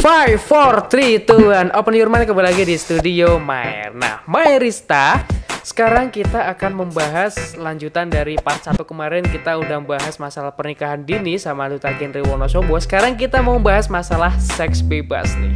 5, 4, 3, 2, 1 Open your mind kembali lagi di studio Mair Nah, Mairista Sekarang kita akan membahas lanjutan dari part 1 kemarin Kita udah membahas masalah pernikahan dini sama Duta Genre Wonosobo Sekarang kita mau membahas masalah seks bebas nih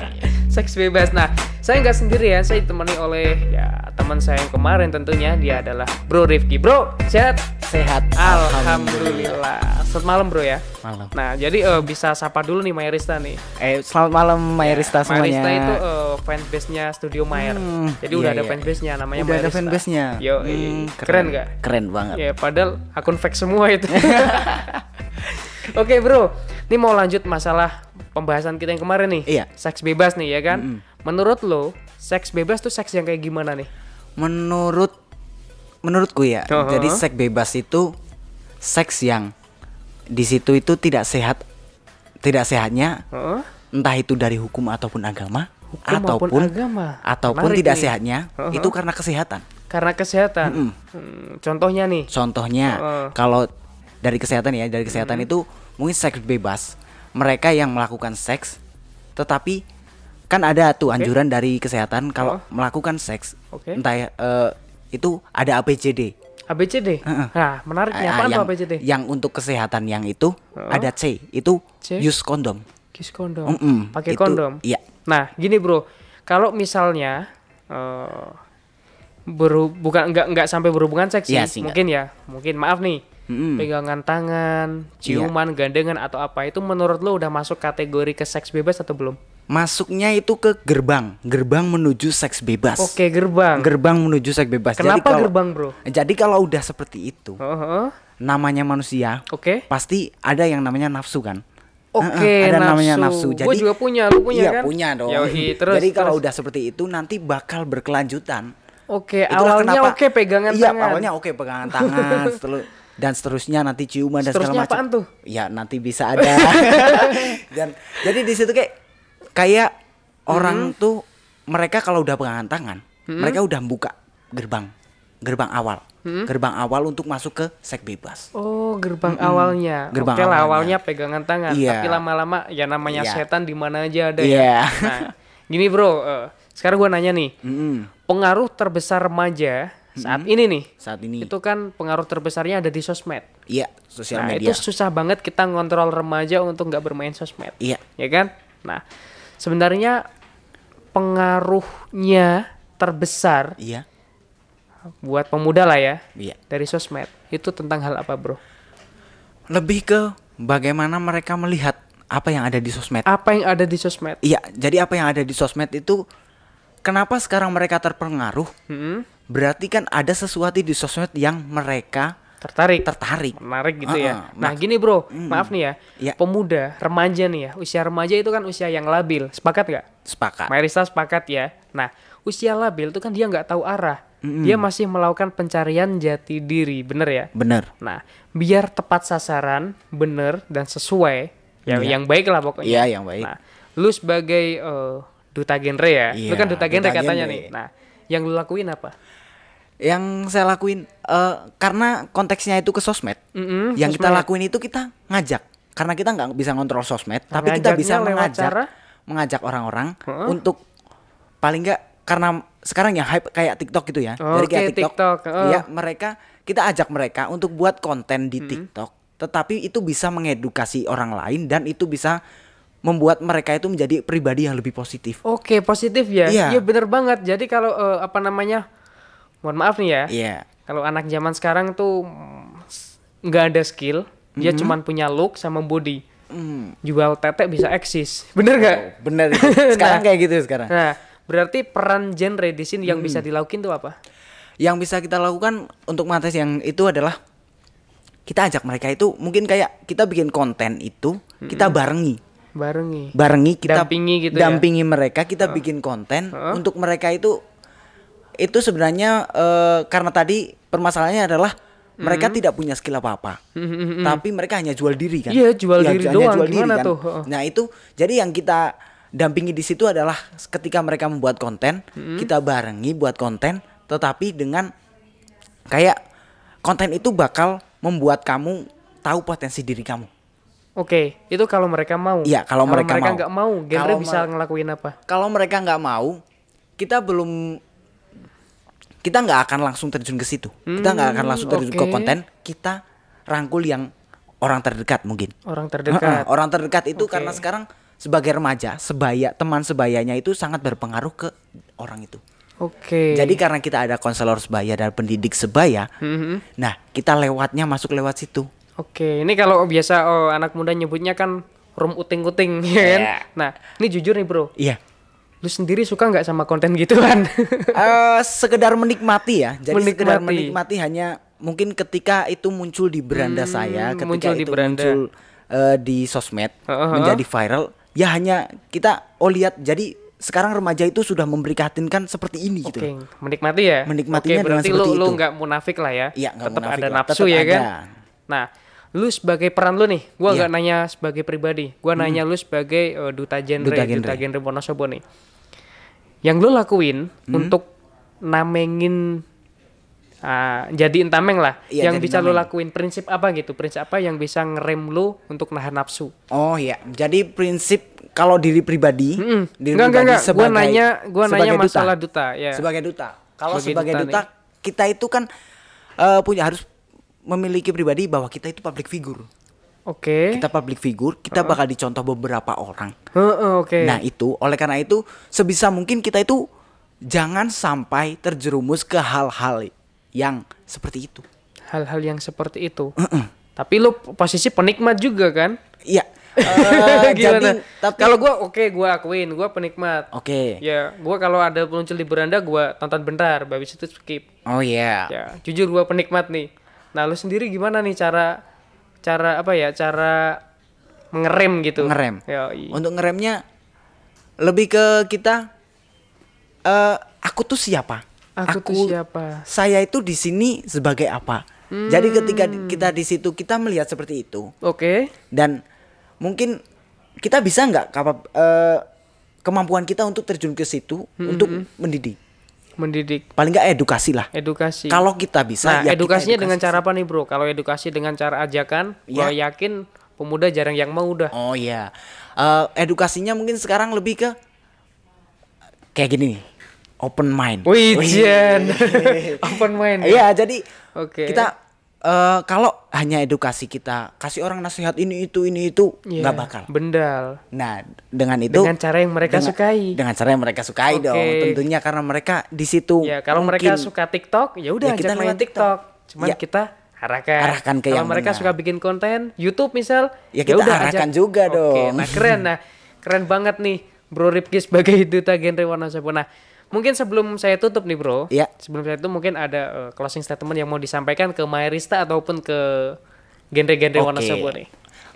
Seks bebas Nah, saya nggak sendirian, ya. saya ditemani oleh ya teman saya yang kemarin tentunya Dia adalah Bro Rifki Bro, sehat? Sehat. Alhamdulillah. Selamat malam bro ya. Malam. Nah jadi uh, bisa sapa dulu nih Mayrista nih. Eh selamat malam Mayrista ya, semuanya. Mayrista itu uh, fanbase-nya Studio Mayer. Hmm, jadi iya, udah ada iya. fanbase-nya namanya udah Mayrista. Udah ada fanbase-nya. Yo, hmm, iya. keren, keren gak? Keren banget. Ya padahal akun fake semua itu. Oke okay, bro, ini mau lanjut masalah pembahasan kita yang kemarin nih. Iya. Seks bebas nih ya kan. Mm -hmm. Menurut lo, seks bebas tuh seks yang kayak gimana nih? Menurut menurutku ya. Uh oh, -huh. Jadi oh, oh. seks bebas itu seks yang di situ itu tidak sehat tidak sehatnya. Uh -huh. Entah itu dari hukum ataupun agama hukum ataupun agama. Ataupun Marik tidak nih. sehatnya uh -huh. itu karena kesehatan. Karena kesehatan. Mm Contohnya nih. Contohnya uh -huh. kalau dari kesehatan ya, dari kesehatan uh -huh. itu mungkin seks bebas. Mereka yang melakukan seks tetapi kan ada tuh anjuran okay. dari kesehatan kalau oh. melakukan seks okay. entah uh, itu ada APCD. ABCD. Uh -uh. Nah, menariknya eh, apa uh, ABCD? Yang untuk kesehatan yang itu uh. ada C, itu C? use kondom. Use kondom. Mm -mm. Pakai kondom. Iya. Nah, gini bro, kalau misalnya uh, beru bukan nggak nggak sampai berhubungan seks ya, sih, mungkin enggak. ya, mungkin maaf nih. Mm -hmm. pegangan tangan, iya. ciuman, yeah. gandengan atau apa itu menurut lo udah masuk kategori ke seks bebas atau belum? masuknya itu ke gerbang, gerbang menuju seks bebas. Oke, gerbang. Gerbang menuju seks bebas. Kenapa jadi kalau, gerbang, Bro? Jadi kalau udah seperti itu, uh -huh. namanya manusia, oke. Okay. Pasti ada yang namanya nafsu kan? Oke, okay, ada nafsu. namanya nafsu. Jadi Gua juga punya, lu punya iya, kan? Iya, punya dong. terus, Jadi kalau udah seperti itu nanti bakal berkelanjutan. Oke, okay, awalnya oke okay, pegangan iya, tangan. Iya, awalnya oke okay, pegangan tangan, setelah dan seterusnya nanti ciuman dan segala macam. tuh? Ya, nanti bisa ada. dan jadi di situ kayak kayak hmm. orang tuh mereka kalau udah pegangan tangan hmm. mereka udah buka gerbang gerbang awal hmm? gerbang awal untuk masuk ke sek bebas oh gerbang hmm. awalnya gerbang oke lah awalnya. awalnya pegangan tangan yeah. tapi lama-lama ya namanya yeah. setan di mana aja ada yeah. ya iya. nah, gini bro uh, sekarang gua nanya nih mm. pengaruh terbesar remaja saat hmm. ini nih saat ini itu kan pengaruh terbesarnya ada di sosmed iya sosial nah, media itu susah banget kita ngontrol remaja untuk nggak bermain sosmed iya ya kan nah sebenarnya pengaruhnya terbesar iya. buat pemuda lah ya iya. dari sosmed itu tentang hal apa bro? Lebih ke bagaimana mereka melihat apa yang ada di sosmed. Apa yang ada di sosmed? Iya, jadi apa yang ada di sosmed itu kenapa sekarang mereka terpengaruh? Mm -hmm. Berarti kan ada sesuatu di sosmed yang mereka tertarik tertarik menarik gitu uh, ya nah, nah gini bro hmm. maaf nih ya yeah. pemuda remaja nih ya usia remaja itu kan usia yang labil sepakat nggak sepakat Marisa sepakat ya nah usia labil itu kan dia nggak tahu arah hmm. dia masih melakukan pencarian jati diri bener ya bener nah biar tepat sasaran bener dan sesuai yang yeah. yang baik lah pokoknya iya yang baik nah lu sebagai uh, duta genre ya yeah, lu iya, kan duta genre duta katanya genre. nih nah yang lu lakuin apa yang saya lakuin uh, karena konteksnya itu ke sosmed mm -hmm, yang sosmed. kita lakuin itu kita ngajak karena kita nggak bisa ngontrol sosmed tapi kita bisa mengajak cara? mengajak orang-orang huh? untuk paling nggak karena sekarang yang hype kayak TikTok gitu ya oh, dari kayak TikTok, TikTok. Oh. ya mereka kita ajak mereka untuk buat konten di mm -hmm. TikTok tetapi itu bisa mengedukasi orang lain dan itu bisa membuat mereka itu menjadi pribadi yang lebih positif. Oke, positif ya. Iya, ya, bener banget. Jadi kalau uh, apa namanya mohon maaf nih ya yeah. kalau anak zaman sekarang tuh mm, nggak ada skill mm-hmm. dia cuman punya look sama body mm. jual tetek bisa eksis bener nggak oh, bener nah. sekarang nah, kayak gitu sekarang nah berarti peran genre di sini mm. yang bisa mm. dilakukan tuh apa yang bisa kita lakukan untuk mates yang itu adalah kita ajak mereka itu mungkin kayak kita bikin konten itu mm-hmm. kita barengi barengi barengi kita dampingi gitu ya? dampingi ya? mereka kita oh. bikin konten oh. untuk mereka itu itu sebenarnya uh, karena tadi permasalahannya adalah mereka hmm. tidak punya skill apa-apa. Hmm, hmm, Tapi mereka hanya jual diri kan. Iya, jual ya, diri doang. Jual diri, kan? Nah, itu jadi yang kita dampingi di situ adalah ketika mereka membuat konten, kita barengi buat konten tetapi dengan kayak konten itu bakal membuat kamu tahu potensi diri kamu. Oke, itu kalau mereka mau. Iya, kalau, kalau mereka, mereka mau. nggak mau, genre bisa ngelakuin apa? Kalau mereka nggak mau, kita belum kita nggak akan langsung terjun ke situ. Hmm, kita nggak akan hmm, langsung terjun okay. ke konten. Kita rangkul yang orang terdekat mungkin. Orang terdekat. Uh-uh. Orang terdekat itu okay. karena sekarang sebagai remaja, sebaya teman sebayanya itu sangat berpengaruh ke orang itu. Oke. Okay. Jadi karena kita ada konselor sebaya dan pendidik sebaya, mm-hmm. nah kita lewatnya masuk lewat situ. Oke, okay. ini kalau biasa oh, anak muda nyebutnya kan room uting-uting, yeah. Kan? Iya. Nah, ini jujur nih bro. Iya. Yeah lu sendiri suka nggak sama konten gitu kan? uh, sekedar menikmati ya. Jadi menikmati. sekedar menikmati hanya mungkin ketika itu muncul di beranda hmm, saya, ketika muncul itu di beranda. muncul uh, di sosmed uh -huh. menjadi viral, ya hanya kita oh lihat jadi sekarang remaja itu sudah memberikatinkan seperti ini okay. gitu. Oke, menikmati ya. Menikmatinya okay, berarti dengan seperti lu, itu. lu nggak munafik lah ya. Iya, tetap munafik ada lah. nafsu tetap ya ada. kan. Nah, lu sebagai peran lu nih gue yeah. nanya sebagai pribadi gue hmm. nanya lu sebagai uh, duta genre duta genre, genre Wonosobo nih yang lu lakuin hmm. untuk namengin uh, jadi tameng lah yeah, yang bisa lu lakuin prinsip apa gitu prinsip apa yang bisa ngerem lu untuk nahan nafsu oh ya jadi prinsip kalau diri pribadi mm -hmm. diri enggak, pribadi enggak, sebagai gua nanya gua sebagai nanya masalah duta, duta ya. sebagai duta kalau sebagai, duta, duta kita itu kan uh, punya harus memiliki pribadi bahwa kita itu public figure. Oke. Okay. Kita public figure, kita uh -uh. bakal dicontoh beberapa orang. Uh -uh, Oke. Okay. Nah itu, oleh karena itu sebisa mungkin kita itu jangan sampai terjerumus ke hal-hal yang seperti itu. Hal-hal yang seperti itu. Uh -uh. Tapi lu posisi penikmat juga kan? Iya. Uh, gimana? Tapi... Kalau gue oke, okay, gue akuin, gue penikmat. Oke. Okay. Ya, gue kalau ada peluncur di beranda gue tonton bentar, habis itu skip. Oh iya. Yeah. Ya, jujur gue penikmat nih. Nah, lu sendiri gimana nih cara cara apa ya? Cara ngerem gitu. Ngerem. Yoi. Untuk ngeremnya lebih ke kita uh, aku tuh siapa? Aku, aku tuh siapa? Saya itu di sini sebagai apa? Hmm. Jadi ketika hmm. kita di situ kita melihat seperti itu. Oke. Okay. Dan mungkin kita bisa nggak kapab uh, kemampuan kita untuk terjun ke situ mm -hmm. untuk hmm. mendidik mendidik paling nggak edukasi lah edukasi kalau kita bisa nah, ya edukasinya edukasi. dengan cara apa nih bro kalau edukasi dengan cara ajakan ya. gue yakin pemuda jarang yang mau udah oh ya yeah. uh, edukasinya mungkin sekarang lebih ke kayak gini nih open mind Wijen open mind iya yeah, jadi okay. kita uh, kalau hanya edukasi kita kasih orang nasihat ini itu ini itu iya, nggak yeah, bakal bendal nah dengan itu dengan cara yang mereka dengan, sukai dengan cara yang mereka sukai okay. dong tentunya karena mereka di situ ya yeah, kalau mungkin, mereka suka TikTok ya udah ya, kita main TikTok, TikTok. cuman yeah. kita arahkan arahkan ke kalau yang mereka benar. suka bikin konten YouTube misal ya, ya kita yaudah, arahkan ajak. juga okay, nah dong nah keren nah keren banget nih Bro Ripki sebagai duta genre warna sepuluh. nah Mungkin sebelum saya tutup nih bro, ya. sebelum saya tutup mungkin ada uh, closing statement yang mau disampaikan ke Maerista ataupun ke genre-genre okay. Wonosobo nih.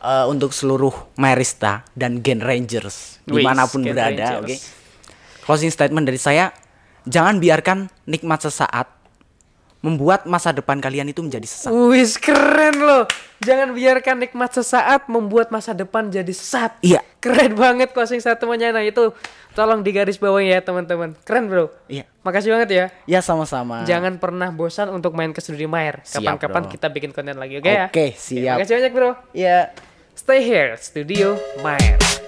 Uh, untuk seluruh Maerista dan Gen Rangers Wih, dimanapun Gen berada, oke. Okay? Closing statement dari saya, jangan biarkan nikmat sesaat membuat masa depan kalian itu menjadi sesat. Wis keren loh. Jangan biarkan nikmat sesaat membuat masa depan jadi sesat. Iya. Keren banget closing satu Nah itu tolong digaris bawah ya teman-teman. Keren bro. Iya. Makasih banget ya. Ya sama-sama. Jangan pernah bosan untuk main ke Studio Mayer. Kapan-kapan kita bikin konten lagi oke okay, okay, ya? Oke siap. Ya, makasih banyak bro. Iya. Stay here Studio Mayer.